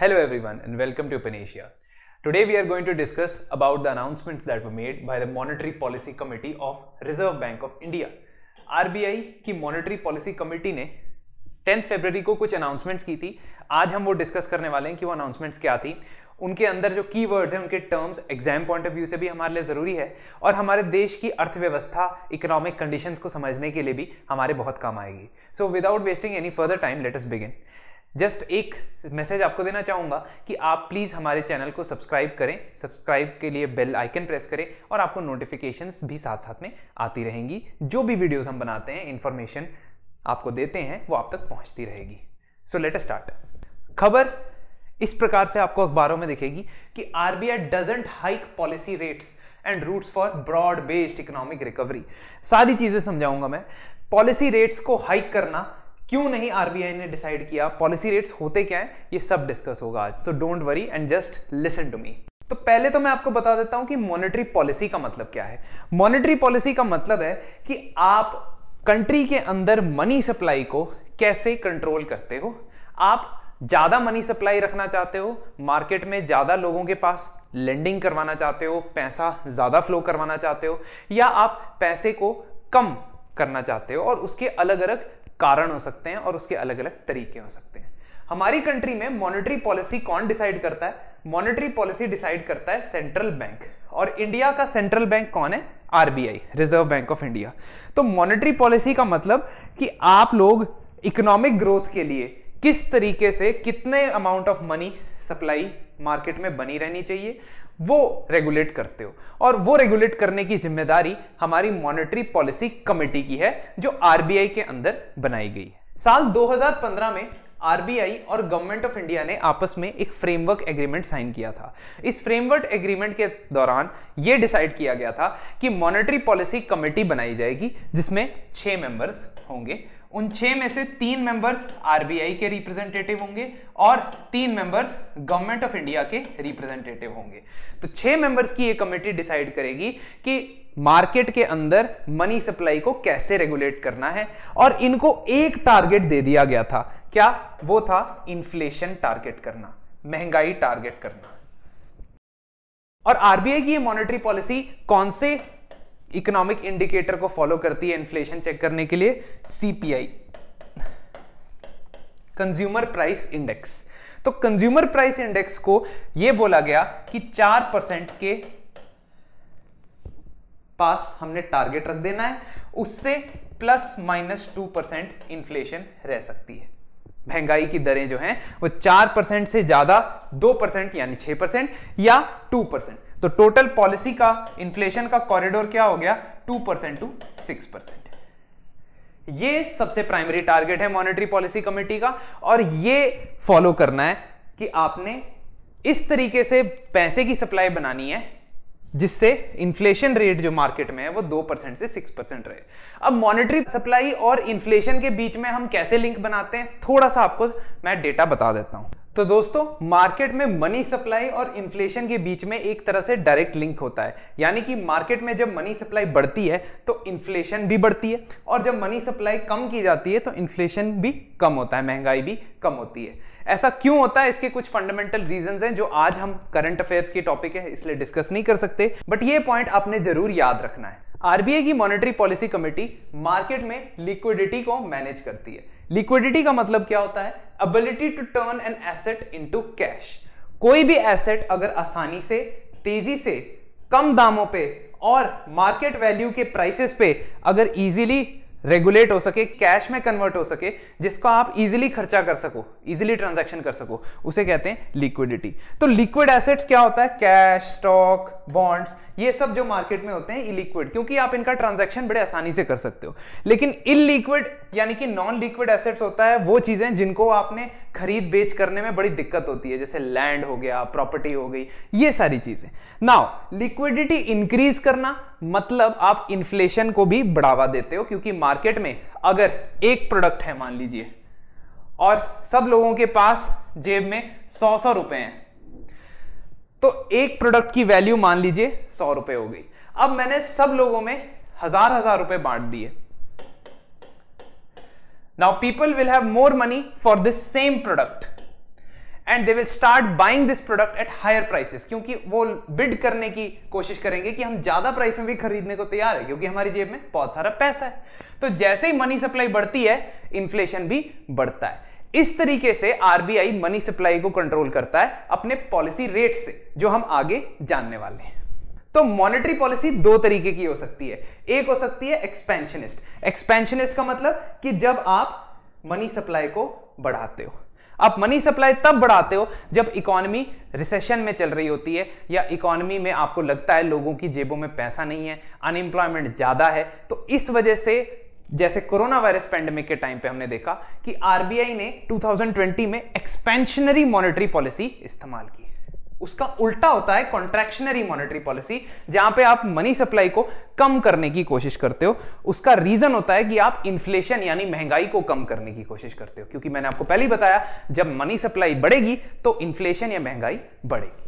Hello everyone and welcome to Panacea. Today we are going to discuss about the announcements that were made by the Monetary Policy Committee of Reserve Bank of India. RBI की Monetary Policy Committee ने 10 फरवरी को कुछ announcements की थी आज हम वो discuss करने वाले हैं कि वो अनाउंसमेंट्स क्या थी उनके अंदर जो की वर्ड्स हैं उनके terms exam point of view से भी हमारे लिए ज़रूरी है और हमारे देश की अर्थव्यवस्था इकोनॉमिक कंडीशंस को समझने के लिए भी हमारे बहुत काम आएगी so without wasting any further time let us begin just एक मैसेज आपको देना चाहूँगा कि आप प्लीज़ हमारे चैनल को सब्सक्राइब करें सब्सक्राइब के लिए बेल आइकन प्रेस करें और आपको नोटिफिकेशंस भी साथ साथ में आती रहेंगी जो भी वीडियोस हम बनाते हैं इन्फॉर्मेशन आपको देते हैं वो आप तक पहुँचती रहेगी सो लेट स्टार्ट खबर इस प्रकार से आपको अखबारों में दिखेगी कि RBI doesn't hike policy rates and roots for broad based economic recovery सारी चीजें समझाऊंगा मैं पॉलिसी रेट्स को हाइक करना क्यों नहीं आरबीआई ने डिसाइड किया पॉलिसी रेट्स होते क्या है ये सब डिस्कस होगा आज so don't worry and just listen to me तो पहले तो मैं आपको बता देता हूं कि मॉनेटरी पॉलिसी का मतलब क्या है मॉनेटरी पॉलिसी का मतलब है कि आप कंट्री के अंदर मनी सप्लाई को कैसे कंट्रोल करते हो आप ज़्यादा मनी सप्लाई रखना चाहते हो मार्केट में ज़्यादा लोगों के पास लेंडिंग करवाना चाहते हो पैसा ज़्यादा फ्लो करवाना चाहते हो या आप पैसे को कम करना चाहते हो और उसके अलग अलग कारण हो सकते हैं और उसके अलग अलग तरीके हो सकते हैं हमारी कंट्री में मॉनेटरी पॉलिसी कौन डिसाइड करता है मॉनेटरी पॉलिसी डिसाइड करता है सेंट्रल बैंक और इंडिया का सेंट्रल बैंक कौन है RBI reserve bank of India तो मॉनेटरी पॉलिसी का मतलब कि आप लोग इकोनॉमिक ग्रोथ के लिए किस तरीके से कितने amount of money supply market में बनी रहनी चाहिए वो रेगुलेट करते हो और वो रेगुलेट करने की जिम्मेदारी हमारी मॉनेटरी पॉलिसी कमेटी की है जो आरबीआई के अंदर बनाई गई है साल 2015 में आरबीआई और गवर्नमेंट ऑफ इंडिया ने आपस में एक फ्रेमवर्क एग्रीमेंट साइन किया था इस फ्रेमवर्क एग्रीमेंट के दौरान यह डिसाइड किया गया था कि मॉनेटरी पॉलिसी कमेटी बनाई जाएगी जिसमें छह मेंबर्स होंगे उन छह में से तीन मेंबर्स आरबीआई के रिप्रेजेंटेटिव होंगे और तीन मेंबर्स गवर्नमेंट ऑफ इंडिया के रिप्रेजेंटेटिव होंगे तो छह मेंबर्स की ये कमेटी डिसाइड करेगी कि मार्केट के अंदर मनी सप्लाई को कैसे रेगुलेट करना है और इनको एक टारगेट दे दिया गया था क्या वो था इन्फ्लेशन टारगेट करना महंगाई टारगेट करना और आरबीआई की ये मॉनेटरी पॉलिसी कौन से इकोनॉमिक इंडिकेटर को फॉलो करती है इन्फ्लेशन चेक करने के लिए सीपीआई कंज्यूमर प्राइस इंडेक्स तो कंज्यूमर प्राइस इंडेक्स को यह बोला गया कि चार परसेंट के पास हमने टारगेट रख देना है उससे plus minus two percent inflation रह सकती है महंगाई की दरें जो हैं वो चार परसेंट से ज्यादा दो परसेंट यानी छह परसेंट या टू परसेंट तो टोटल पॉलिसी का इन्फ्लेशन का कॉरिडोर क्या हो गया two percent two six percent ये सबसे प्राइमरी टारगेट है मॉनेटरी पॉलिसी कमेटी का और ये फॉलो करना है कि आपने इस तरीके से पैसे की सप्लाई बनानी है जिससे इन्फ्लेशन रेट जो मार्केट में है वो दो परसेंट से सिक्स परसेंट रहे अब मॉनेटरी सप्लाई और इन्फ्लेशन के बीच में हम कैसे लिंक बनाते हैं थोड़ा सा आपको मैं डेटा बता देता हूं तो दोस्तों मार्केट में मनी सप्लाई और इन्फ्लेशन के बीच में एक तरह से डायरेक्ट लिंक होता है यानी कि मार्केट में जब मनी सप्लाई बढ़ती है तो इन्फ्लेशन भी बढ़ती है और जब मनी सप्लाई कम की जाती है तो इन्फ्लेशन भी कम होता है महंगाई भी कम होती है ऐसा क्यों होता है इसके कुछ फंडामेंटल रीजंस हैं जो आज हम करंट अफेयर्स के टॉपिक है इसलिए डिस्कस नहीं कर सकते बट ये पॉइंट आपने जरूर याद रखना है आरबीआई की मॉनेटरी पॉलिसी कमेटी मार्केट में लिक्विडिटी को मैनेज करती है लिक्विडिटी का मतलब क्या होता है ability to turn an asset into cash कोई भी एसेट अगर आसानी से तेजी से कम दामों पे और मार्केट वैल्यू के प्राइसेस पे अगर इजीली रेगुलेट हो सके कैश में कन्वर्ट हो सके जिसको आप इजीली खर्चा कर सको इजीली ट्रांजैक्शन कर सको उसे कहते हैं लिक्विडिटी तो लिक्विड एसेट्स क्या होता है कैश स्टॉक बॉन्ड्स ये सब जो मार्केट में होते हैं इलिक्विड क्योंकि आप इनका ट्रांजैक्शन बड़े आसानी से कर सकते हो लेकिन इलिक्विड यानी कि नॉन लिक्विड एसेट्स होता है वो चीजें जिनको आपने खरीद बेच करने में बड़ी दिक्कत होती है जैसे लैंड हो गया प्रॉपर्टी हो गई ये सारी चीजें नाउ लिक्विडिटी इंक्रीज करना मतलब आप इन्फ्लेशन को भी बढ़ावा देते हो क्योंकि मार्केट में अगर एक प्रोडक्ट है मान लीजिए और सब लोगों के पास जेब में सौ सौ रुपए हैं तो एक प्रोडक्ट की वैल्यू मान लीजिए सौ रुपए हो गई अब मैंने सब लोगों में हजार हजार रुपए बांट दिए now people will have more money for this same product and they will start buying this product at higher prices क्योंकि वो बिड करने की कोशिश करेंगे कि हम ज्यादा प्राइस में भी खरीदने को तैयार है क्योंकि हमारी जेब में बहुत सारा पैसा है तो जैसे ही मनी सप्लाई बढ़ती है इन्फ्लेशन भी बढ़ता है इस तरीके से आरबीआई मनी सप्लाई को कंट्रोल करता है अपने पॉलिसी रेट से जो हम आगे जानने वाले हैं तो मॉनेटरी पॉलिसी दो तरीके की हो सकती है एक हो सकती है एक्सपेंशनिस्ट एक्सपेंशनिस्ट का मतलब कि जब आप मनी सप्लाई को बढ़ाते हो आप मनी सप्लाई तब बढ़ाते हो जब इकोनॉमी रिसेशन में चल रही होती है या इकोनॉमी में आपको लगता है लोगों की जेबों में पैसा नहीं है अनएम्प्लॉयमेंट ज्यादा है तो इस वजह से जैसे कोरोना वायरस पेंडेमिक के टाइम पे हमने देखा कि आरबीआई ने 2020 में एक्सपेंशनरी मॉनेटरी पॉलिसी इस्तेमाल की उसका उल्टा होता है कॉन्ट्रैक्शनरी मॉनेटरी पॉलिसी जहां पे आप मनी सप्लाई को कम करने की कोशिश करते हो उसका रीजन होता है कि आप इन्फ्लेशन यानी महंगाई को कम करने की कोशिश करते हो क्योंकि मैंने आपको पहले ही बताया जब मनी सप्लाई बढ़ेगी तो इन्फ्लेशन या महंगाई बढ़ेगी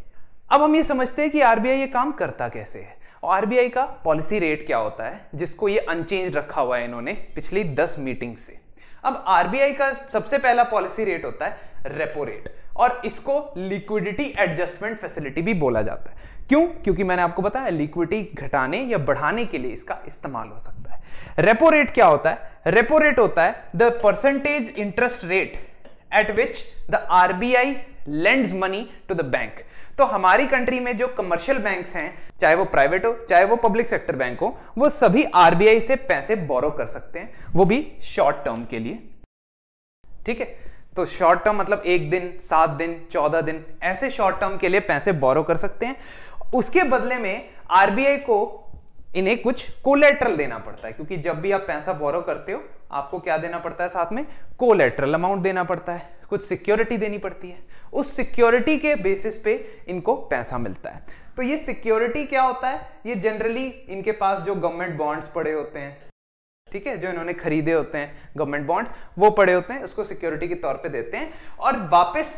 अब हम ये समझते हैं कि आरबीआई ये काम करता कैसे है और आरबीआई का पॉलिसी रेट क्या होता है जिसको ये अनचेंज रखा हुआ है इन्होंने पिछली दस मीटिंग से अब आरबीआई का सबसे पहला पॉलिसी रेट होता है रेपो रेट और इसको लिक्विडिटी एडजस्टमेंट फैसिलिटी भी बोला जाता है क्यों क्योंकि मैंने आपको बताया लिक्विडिटी घटाने या बढ़ाने के लिए इसका इस्तेमाल हो सकता है रेपो रेट क्या होता है रेपो रेट होता है the percentage interest rate at which the RBI lends money to the bank तो हमारी कंट्री में जो कमर्शियल बैंक्स हैं चाहे वो प्राइवेट हो चाहे वो पब्लिक सेक्टर बैंक हो वो सभी आरबीआई से पैसे बोरो कर सकते हैं वो भी शॉर्ट टर्म के लिए ठीक है तो शॉर्ट टर्म मतलब एक दिन सात दिन चौदह दिन ऐसे शॉर्ट टर्म के लिए पैसे बोरो कर सकते हैं उसके बदले में आरबीआई को इन्हें कुछ कोलेट्रल देना पड़ता है क्योंकि जब भी आप पैसा बोरो करते हो आपको क्या देना पड़ता है साथ में कोलेट्रल अमाउंट देना पड़ता है कुछ सिक्योरिटी देनी पड़ती है उस सिक्योरिटी के बेसिस पे इनको पैसा मिलता है तो ये सिक्योरिटी क्या होता है ये जनरली इनके पास जो गवर्नमेंट बॉन्ड्स पड़े होते हैं ठीक है जो इन्होंने खरीदे होते हैं गवर्नमेंट बॉन्ड्स वो पड़े होते हैं उसको सिक्योरिटी के तौर पे देते हैं और वापस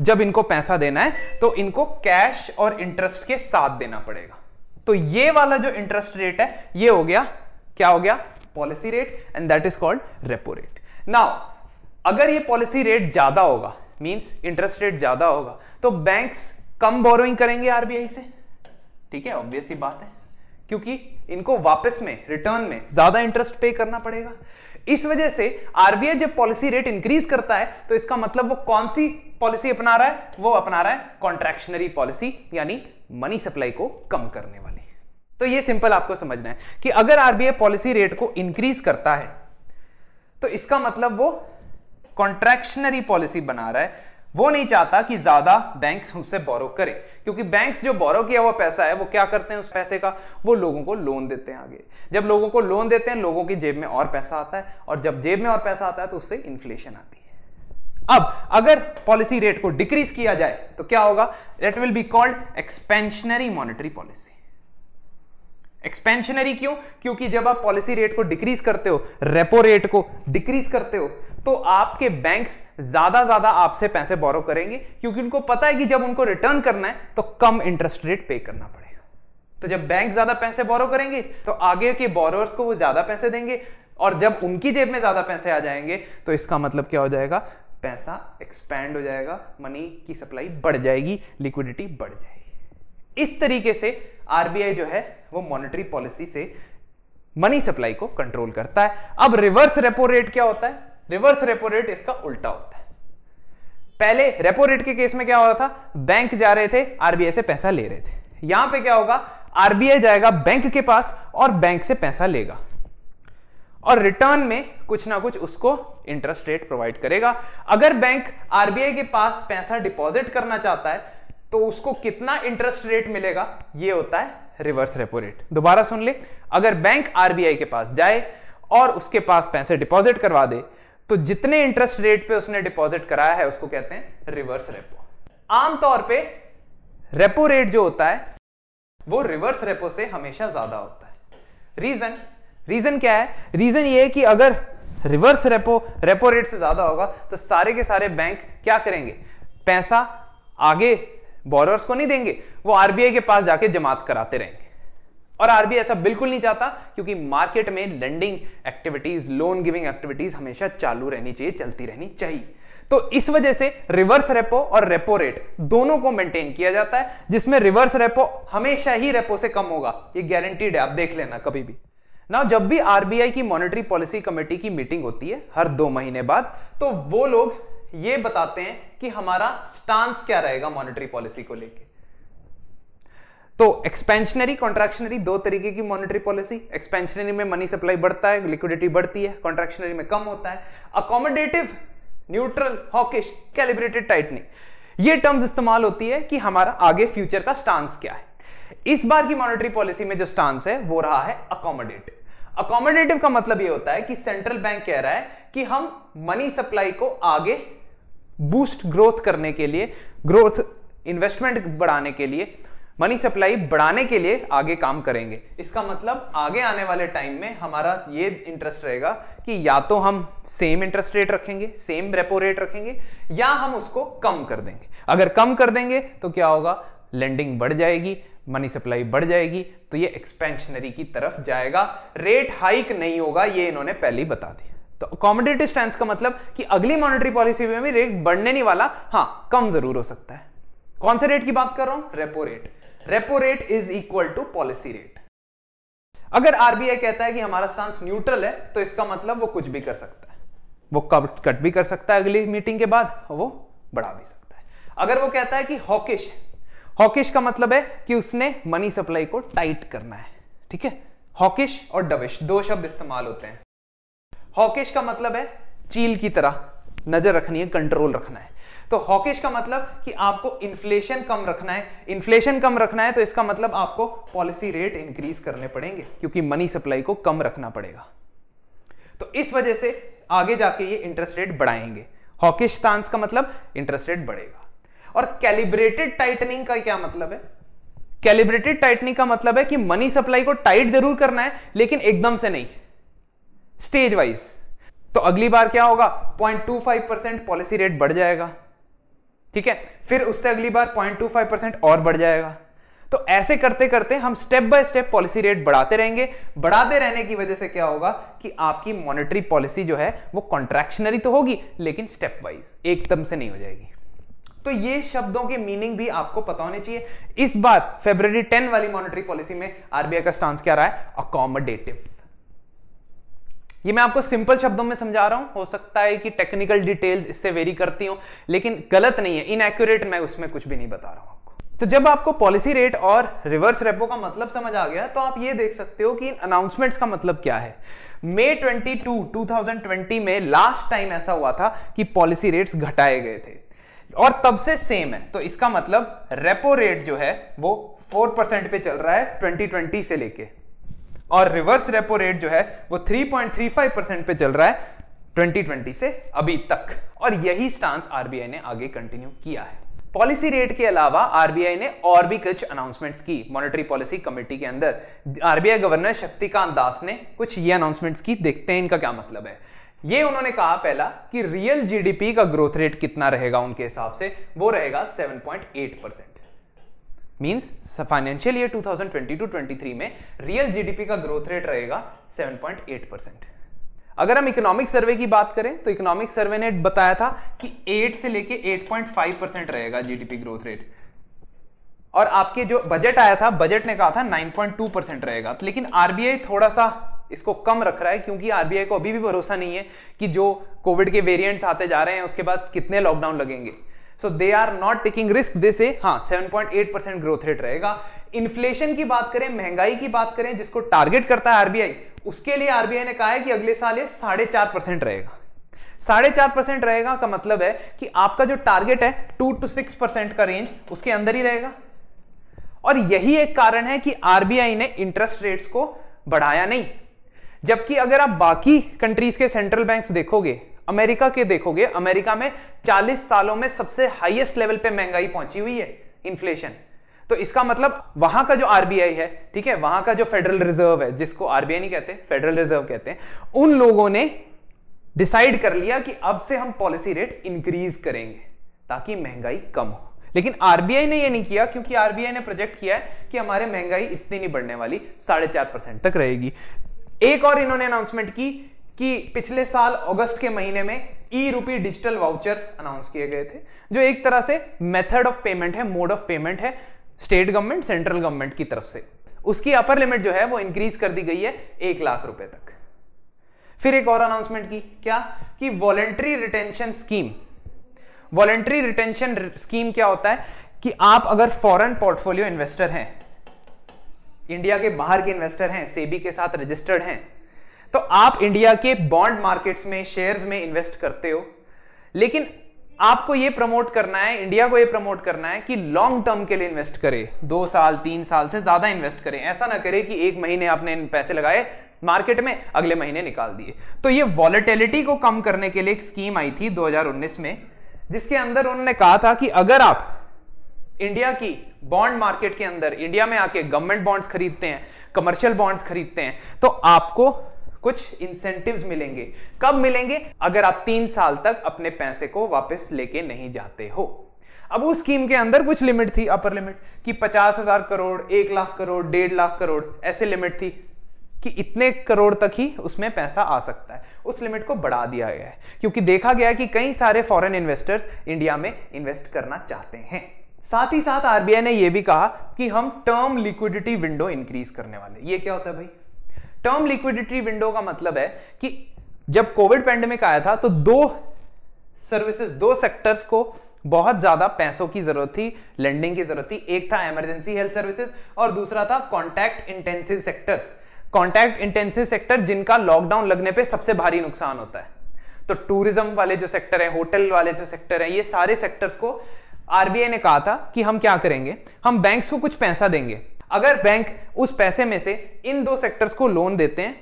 जब इनको पैसा देना है तो इनको कैश और इंटरेस्ट के साथ देना पड़ेगा तो ये वाला जो इंटरेस्ट रेट है ये हो गया क्या हो गया policy rate and that is called repo rate now अगर ये पॉलिसी रेट ज्यादा होगा मींस इंटरेस्ट रेट ज्यादा होगा तो बैंक्स कम बोरोइंग करेंगे आरबीआई से ठीक है ऑब्वियस ही बात है क्योंकि इनको वापस में रिटर्न में ज्यादा इंटरेस्ट पे करना पड़ेगा इस वजह से आरबीआई जब पॉलिसी रेट इंक्रीज करता है तो इसका मतलब वो कौन सी पॉलिसी अपना रहा है वो अपना रहा है कॉन्ट्रैक्शनरी पॉलिसी यानी मनी सप्लाई को कम करने वाली तो ये सिंपल आपको समझना है कि अगर आरबीआई पॉलिसी रेट को इंक्रीज करता है तो इसका मतलब वो कॉन्ट्रैक्शनरी पॉलिसी बना रहा है वो नहीं चाहता कि ज्यादा बैंक्स उससे बोरो करें क्योंकि बैंक्स जो बोरो किया हुआ पैसा है वो क्या करते हैं उस पैसे का वो लोगों को लोन देते हैं आगे जब लोगों को लोन देते हैं लोगों की जेब में और पैसा आता है और जब जेब में और पैसा आता है तो उससे इन्फ्लेशन आती है अब अगर पॉलिसी रेट को डिक्रीज किया जाए तो क्या होगा it will be called expansionary monetary policy expansionary क्यों क्योंकि जब आप पॉलिसी रेट को डिक्रीज करते हो रेपो रेट को डिक्रीज करते हो तो आपके बैंक्स ज्यादा ज्यादा आपसे पैसे बोरो करेंगे क्योंकि उनको पता है कि जब उनको रिटर्न करना है तो कम इंटरेस्ट रेट पे करना पड़ेगा तो जब बैंक ज्यादा पैसे बोरो करेंगे तो आगे के बोरोअर्स को वो ज्यादा पैसे देंगे और जब उनकी जेब में ज्यादा पैसे आ जाएंगे तो इसका मतलब क्या हो जाएगा पैसा एक्सपैंड हो जाएगा मनी की सप्लाई बढ़ जाएगी लिक्विडिटी बढ़ जाएगी इस तरीके से आरबीआई जो है वो मॉनेटरी पॉलिसी से मनी सप्लाई को कंट्रोल करता है अब रिवर्स रेपो रेट क्या होता है रिवर्स रेपो रेट इसका उल्टा होता है पहले रेपो रेट के केस में क्या हो रहा था बैंक जा रहे थे आरबीआई से पैसा ले रहे थे यहां पे क्या होगा आरबीआई जाएगा बैंक के पास और बैंक से पैसा लेगा और रिटर्न में कुछ ना कुछ उसको इंटरेस्ट रेट प्रोवाइड करेगा अगर बैंक आरबीआई के पास पैसा डिपॉजिट करना चाहता है तो उसको कितना इंटरेस्ट रेट मिलेगा यह होता है रिवर्स रेपो रेट दोबारा सुन ले अगर बैंक आरबीआई के पास जाए और उसके पास पैसे डिपॉजिट करवा दे तो जितने इंटरेस्ट रेट पे उसने डिपॉजिट कराया है उसको कहते हैं रिवर्स रेपो आमतौर पे रेपो रेट जो होता है वो रिवर्स रेपो से हमेशा ज्यादा होता है रीजन रीजन क्या है रीजन ये है कि अगर रिवर्स रेपो रेपो रेट से ज्यादा होगा तो सारे के सारे बैंक क्या करेंगे पैसा आगे बोरर्स को नहीं देंगे वो आरबीआई के पास जाके जमात कराते रहेंगे और आरबीआई ऐसा बिल्कुल नहीं चाहता क्योंकि मार्केट में lending activities loan giving activities हमेशा चालू रहनी चाहिए चलती रहनी चाहिए तो इस वजह से रिवर्स रेपो और रेपो रेट दोनों को मेंटेन किया जाता है जिसमें रिवर्स रेपो हमेशा ही रेपो से कम होगा ये गारंटीड है आप देख लेना कभी भी ना जब भी आरबीआई की मॉनेटरी पॉलिसी कमेटी की मीटिंग होती है हर दो महीने बाद तो वो लोग ये बताते हैं कि हमारा स्टांस क्या रहेगा मॉनेटरी पॉलिसी को लेकर तो एक्सपेंशनरी कॉन्ट्रैक्शनरी दो तरीके की मॉनेटरी पॉलिसी एक्सपेंशनरी में मनी सप्लाई बढ़ता है लिक्विडिटी बढ़ती है कॉन्ट्रैक्शनरी में कम होता है accommodative neutral hawkish calibrated tightening ये टर्म्स इस्तेमाल होती है कि हमारा आगे फ्यूचर का स्टांस क्या है इस बार की मॉनेटरी पॉलिसी में जो स्टांस है वो रहा है अकोमोडेटिव अकोमोडेटिव का मतलब ये होता है कि सेंट्रल बैंक कह रहा है कि हम मनी सप्लाई को आगे बूस्ट ग्रोथ करने के लिए ग्रोथ इन्वेस्टमेंट बढ़ाने के लिए मनी सप्लाई बढ़ाने के लिए आगे काम करेंगे इसका मतलब आगे आने वाले टाइम में हमारा ये इंटरेस्ट रहेगा कि या तो हम सेम इंटरेस्ट रेट रखेंगे सेम रेपो रेट रखेंगे या हम उसको कम कर देंगे अगर कम कर देंगे तो क्या होगा लेंडिंग बढ़ जाएगी मनी सप्लाई बढ़ जाएगी तो ये एक्सपेंशनरी की तरफ जाएगा रेट हाइक नहीं होगा ये इन्होंने पहले ही बता दिया तो अकोमोडेटिव स्टैंड का मतलब कि अगली मॉनेटरी पॉलिसी में भी रेट बढ़ने नहीं वाला हाँ कम जरूर हो सकता है कौन से रेट की बात कर रहा हूं repo rate repo rate is equal to policy rate अगर आरबीआई कहता है कि हमारा स्टांस न्यूट्रल है तो इसका मतलब वो कुछ भी कर सकता है वो कट कट भी कर सकता है अगली मीटिंग के बाद वो बढ़ा भी सकता है अगर वो कहता है कि हॉकिश हॉकिश का मतलब है कि उसने मनी सप्लाई को टाइट करना है ठीक है हॉकिश और डविश दो शब्द इस्तेमाल होते हैं हॉकिश का मतलब है चील की तरह नजर रखनी है कंट्रोल रखना है तो हॉकिश का मतलब कि आपको इन्फ्लेशन कम रखना है इन्फ्लेशन कम रखना है तो इसका मतलब आपको पॉलिसी रेट इंक्रीज करने पड़ेंगे क्योंकि मनी सप्लाई को कम रखना पड़ेगा तो इस वजह से आगे जाके ये इंटरेस्ट रेट बढ़ाएंगे हॉकिश स्टांस का मतलब इंटरेस्ट रेट बढ़ेगा और कैलिब्रेटेड टाइटनिंग का क्या मतलब है कैलिब्रेटेड टाइटनिंग का मतलब है कि मनी सप्लाई को टाइट जरूर करना है लेकिन एकदम से नहीं स्टेज वाइज तो अगली बार क्या होगा 0.25 परसेंट पॉलिसी रेट बढ़ जाएगा ठीक है फिर उससे अगली बार पॉइंट टू फाइव परसेंट और बढ़ जाएगा तो ऐसे करते करते हम step by step policy rate बढ़ाते रहेंगे बढ़ाते रहने की वजह से क्या होगा कि आपकी मॉनेटरी पॉलिसी जो है वो कॉन्ट्रैक्शनरी तो होगी लेकिन स्टेप वाइज एकदम से नहीं हो जाएगी तो ये शब्दों के मीनिंग भी आपको पता होने चाहिए इस बार फेब्रवरी 10 वाली मॉनेटरी पॉलिसी में आरबीआई का स्टांस क्या रहा है अकोमोडेटिव ये मैं आपको सिंपल शब्दों में समझा रहा हूं हो सकता है कि टेक्निकल डिटेल्स इससे वेरी करती हूं लेकिन गलत नहीं है इनएक्यूरेट मैं उसमें कुछ भी नहीं बता रहा हूं आपको तो जब आपको पॉलिसी रेट और रिवर्स रेपो का मतलब समझ आ गया तो आप ये देख सकते हो कि अनाउंसमेंट अनाउंसमेंट्स का मतलब क्या है मई ट्वेंटी टू में लास्ट टाइम ऐसा हुआ था कि पॉलिसी रेट्स घटाए गए थे और तब से सेम है तो इसका मतलब रेपो रेट जो है वो 4% पे चल रहा है 2020 से लेके और रिवर्स रेपो रेट जो है वो 3.35 परसेंट पे चल रहा है 2020 से अभी तक और यही स्टांस आरबीआई ने आगे कंटिन्यू किया है पॉलिसी रेट के अलावा आरबीआई ने और भी कुछ अनाउंसमेंट्स की मॉनेटरी पॉलिसी कमेटी के अंदर आरबीआई गवर्नर शक्तिकांत दास ने कुछ ये अनाउंसमेंट्स की देखते हैं इनका क्या मतलब है ये उन्होंने कहा पहला कि रियल जीडीपी का ग्रोथ रेट कितना रहेगा उनके हिसाब से वो रहेगा 7.8 परसेंट मींस फाइनेंशियल ईयर 2022-23 में रियल जीडीपी का ग्रोथ रेट रहेगा 7.8 परसेंट अगर हम इकोनॉमिक सर्वे की बात करें तो इकोनॉमिक सर्वे ने बताया था कि 8 से लेके 8.5 परसेंट रहेगा जीडीपी ग्रोथ रेट और आपके जो बजट आया था बजट ने कहा था 9.2 परसेंट रहेगा तो लेकिन आरबीआई थोड़ा सा इसको कम रख रहा है क्योंकि आरबीआई को अभी भी भरोसा नहीं है कि जो कोविड के वेरिएंट्स आते जा रहे हैं उसके बाद कितने लॉकडाउन लगेंगे so they are not taking risk they say हाँ एट परसेंट ग्रोथ रेट रहेगा इन्फ्लेशन की बात करें महंगाई की बात करें जिसको टारगेट करता है आरबीआई उसके लिए आरबीआई ने कहा है कि अगले साल ये साढ़े चार परसेंट रहेगा साढ़े चार परसेंट रहेगा का मतलब है कि आपका जो टारगेट है टू टू सिक्स परसेंट का रेंज उसके अंदर ही रहेगा और यही एक कारण है कि आरबीआई ने इंटरेस्ट रेट्स को बढ़ाया नहीं जबकि अगर आप बाकी कंट्रीज के सेंट्रल बैंक्स देखोगे अमेरिका के देखोगे अमेरिका में 40 सालों में सबसे हाईएस्ट लेवल पे महंगाई पहुंची हुई है इन्फ्लेशन तो इसका मतलब वहां का जो आरबीआई है ठीक है वहां का जो फेडरल रिजर्व है जिसको आरबीआई नहीं कहते फेडरल रिजर्व कहते हैं उन लोगों ने डिसाइड कर लिया कि अब से हम पॉलिसी रेट इंक्रीज करेंगे ताकि महंगाई कम हो लेकिन आरबीआई ने यह नहीं किया क्योंकि आरबीआई ने प्रोजेक्ट किया है कि हमारे महंगाई इतनी नहीं बढ़ने वाली साढ़े चार परसेंट तक रहेगी एक और इन्होंने अनाउंसमेंट की कि पिछले साल अगस्त के महीने में ई रूपी डिजिटल वाउचर अनाउंस किए गए थे जो एक तरह से मेथड ऑफ पेमेंट है मोड ऑफ पेमेंट है स्टेट गवर्नमेंट सेंट्रल गवर्नमेंट की तरफ से उसकी अपर लिमिट जो है वो इंक्रीज कर दी गई है एक लाख रुपए तक फिर एक और अनाउंसमेंट की क्या कि voluntary retention scheme voluntary retention scheme क्या होता है कि आप अगर फॉरेन पोर्टफोलियो इन्वेस्टर हैं इंडिया के बाहर के इन्वेस्टर हैं सेबी के साथ रजिस्टर्ड हैं तो आप इंडिया के बॉन्ड मार्केट्स में शेयर्स में इन्वेस्ट करते हो लेकिन आपको यह प्रमोट करना है इंडिया को यह प्रमोट करना है कि लॉन्ग टर्म के लिए इन्वेस्ट करे दो साल तीन साल से ज्यादा इन्वेस्ट करें ऐसा ना करे कि एक महीने आपने पैसे लगाए मार्केट में अगले महीने निकाल दिए तो ये वॉलेटिलिटी को कम करने के लिए एक स्कीम आई थी 2019 में जिसके अंदर उन्होंने कहा था कि अगर आप इंडिया की बॉन्ड मार्केट के अंदर इंडिया में आके गवर्नमेंट बॉन्ड्स खरीदते हैं कमर्शियल बॉन्ड्स खरीदते हैं तो आपको कुछ इंसेंटिव्स मिलेंगे कब मिलेंगे अगर आप तीन साल तक अपने पैसे को वापस लेके नहीं जाते हो अब उस स्कीम के अंदर कुछ लिमिट थी अपर लिमिट कि पचास हजार करोड़ एक लाख करोड़ डेढ़ लाख करोड़ ऐसे लिमिट थी कि इतने करोड़ तक ही उसमें पैसा आ सकता है उस लिमिट को बढ़ा दिया गया है क्योंकि देखा गया कि कई सारे फॉरेन इन्वेस्टर्स इंडिया में इन्वेस्ट करना चाहते हैं साथ ही साथ आरबीआई ने यह भी कहा कि हम टर्म लिक्विडिटी विंडो इंक्रीज करने वाले ये क्या होता है भाई टर्म लिक्विडिटी विंडो का मतलब है कि जब कोविड पैंडेमिक आया था तो दो सर्विसेज दो सेक्टर्स को बहुत ज्यादा पैसों की जरूरत थी लेंडिंग की जरूरत थी एक था इमरजेंसी हेल्थ सर्विसेज और दूसरा था contact intensive sectors contact intensive sector जिनका लॉकडाउन लगने पे सबसे भारी नुकसान होता है तो टूरिज्म वाले जो सेक्टर है होटल वाले जो सेक्टर है ये सारे सेक्टर्स को आरबीआई ने कहा था कि हम क्या करेंगे हम बैंक्स को कुछ पैसा देंगे अगर बैंक उस पैसे में से इन दो सेक्टर्स को लोन देते हैं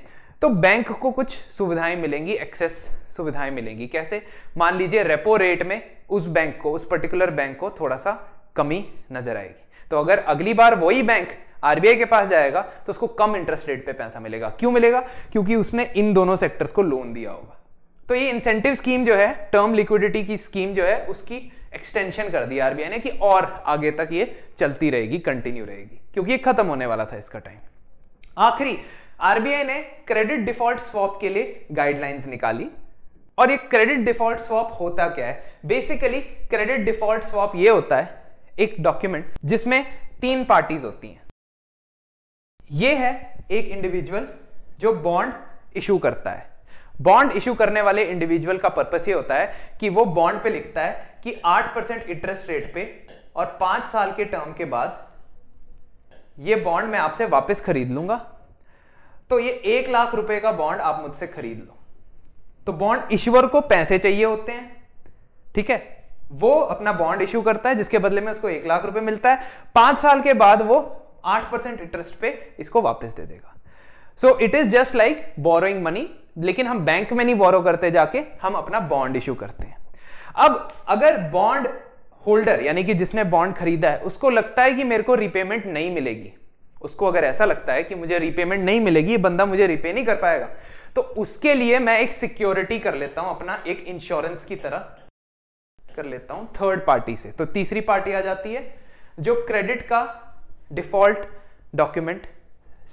तो बैंक को कुछ सुविधाएं मिलेंगी एक्सेस सुविधाएं मिलेंगी कैसे मान लीजिए रेपो रेट में उस बैंक को उस पर्टिकुलर बैंक को थोड़ा सा कमी नजर आएगी तो अगर अगली बार वही बैंक आरबीआई के पास जाएगा तो उसको कम इंटरेस्ट रेट पे पैसा मिलेगा क्यों मिलेगा क्योंकि उसने इन दोनों सेक्टर्स को लोन दिया होगा तो ये इंसेंटिव स्कीम जो है टर्म लिक्विडिटी की स्कीम जो है उसकी एक्सटेंशन कर दी आरबीआई ने कि और आगे तक ये चलती रहेगी कंटिन्यू रहेगी क्योंकि खत्म होने वाला था इसका टाइम आखिरी आरबीआई ने क्रेडिट डिफॉल्ट स्वॉप के लिए गाइडलाइंस निकाली और ये क्रेडिट डिफॉल्ट स्वॉप होता क्या है बेसिकली क्रेडिट डिफॉल्ट स्वॉप ये होता है एक डॉक्यूमेंट जिसमें तीन पार्टीज होती हैं ये है एक इंडिविजुअल जो बॉन्ड इशू करता है बॉन्ड इशू करने वाले इंडिविजुअल का पर्पस ये होता है कि वो बॉन्ड पे लिखता है कि 8% इंटरेस्ट रेट पे और पांच साल के टर्म के बाद ये बॉन्ड मैं आपसे वापस खरीद लूंगा तो ये एक लाख रुपए का बॉन्ड आप मुझसे खरीद लो तो बॉन्ड ईश्वर को पैसे चाहिए होते हैं ठीक है वो अपना बॉन्ड इश्यू करता है जिसके बदले में उसको एक लाख रुपए मिलता है पांच साल के बाद वो आठ परसेंट इंटरेस्ट पे इसको वापस दे देगा so it is just like borrowing money लेकिन हम बैंक में नहीं बोरो करते जाके हम अपना बॉन्ड इश्यू करते हैं अब अगर बॉन्ड होल्डर यानी कि जिसने बॉन्ड खरीदा है उसको लगता है कि मेरे को रिपेमेंट नहीं मिलेगी उसको अगर ऐसा लगता है कि मुझे रिपेमेंट नहीं मिलेगी ये बंदा मुझे रिपे नहीं कर पाएगा तो उसके लिए मैं एक सिक्योरिटी कर लेता हूं अपना एक इंश्योरेंस की तरह कर लेता हूं थर्ड पार्टी से तो तीसरी पार्टी आ जाती है जो क्रेडिट का डिफॉल्ट डॉक्यूमेंट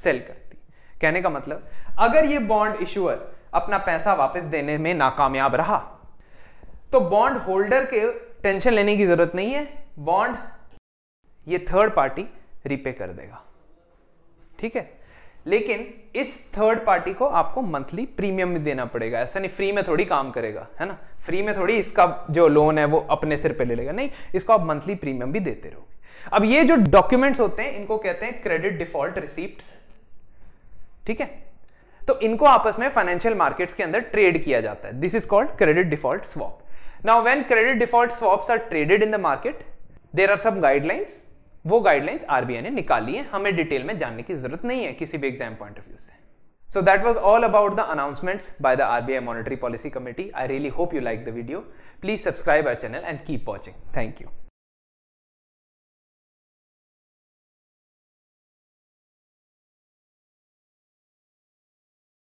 सेल करती कहने का मतलब अगर ये बॉन्ड इश्यूअर अपना पैसा वापस देने में नाकामयाब रहा तो बॉन्ड होल्डर के टेंशन लेने की जरूरत नहीं है बॉन्ड ये थर्ड पार्टी रिपे कर देगा ठीक है लेकिन इस थर्ड पार्टी को आपको मंथली प्रीमियम भी देना पड़ेगा ऐसा नहीं फ्री में थोड़ी काम करेगा है ना फ्री में थोड़ी इसका जो लोन है वो अपने सिर पे ले लेगा नहीं इसको आप मंथली प्रीमियम भी देते रहोगे अब ये जो डॉक्यूमेंट्स होते हैं इनको कहते हैं क्रेडिट डिफॉल्ट रिसिप्ट ठीक है तो इनको आपस में फाइनेंशियल मार्केट्स के अंदर ट्रेड किया जाता है this is called credit default swap now when credit default swaps are traded in the market there are some guidelines वो गाइडलाइंस आरबीआई ने निकाली है हमें डिटेल में जानने की जरूरत नहीं है किसी भी एग्जाम पॉइंट ऑफ व्यू से so that was all about the announcements by the RBI monetary policy committee I really hope you like the video please subscribe our channel and keep watching thank you